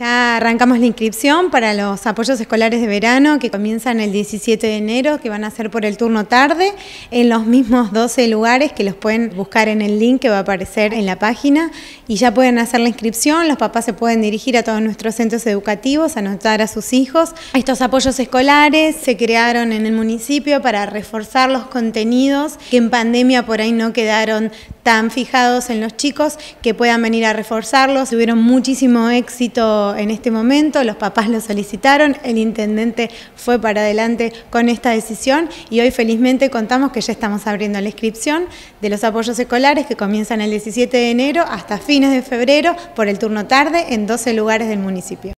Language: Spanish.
Ya arrancamos la inscripción para los apoyos escolares de verano que comienzan el 17 de enero, que van a ser por el turno tarde, en los mismos 12 lugares que los pueden buscar en el link que va a aparecer en la página y ya pueden hacer la inscripción, los papás se pueden dirigir a todos nuestros centros educativos, anotar a sus hijos. Estos apoyos escolares se crearon en el municipio para reforzar los contenidos que en pandemia por ahí no quedaron tan fijados en los chicos que puedan venir a reforzarlos. Tuvieron muchísimo éxito en este momento, los papás lo solicitaron, el intendente fue para adelante con esta decisión y hoy felizmente contamos que ya estamos abriendo la inscripción de los apoyos escolares que comienzan el 17 de enero hasta fines de febrero por el turno tarde en 12 lugares del municipio.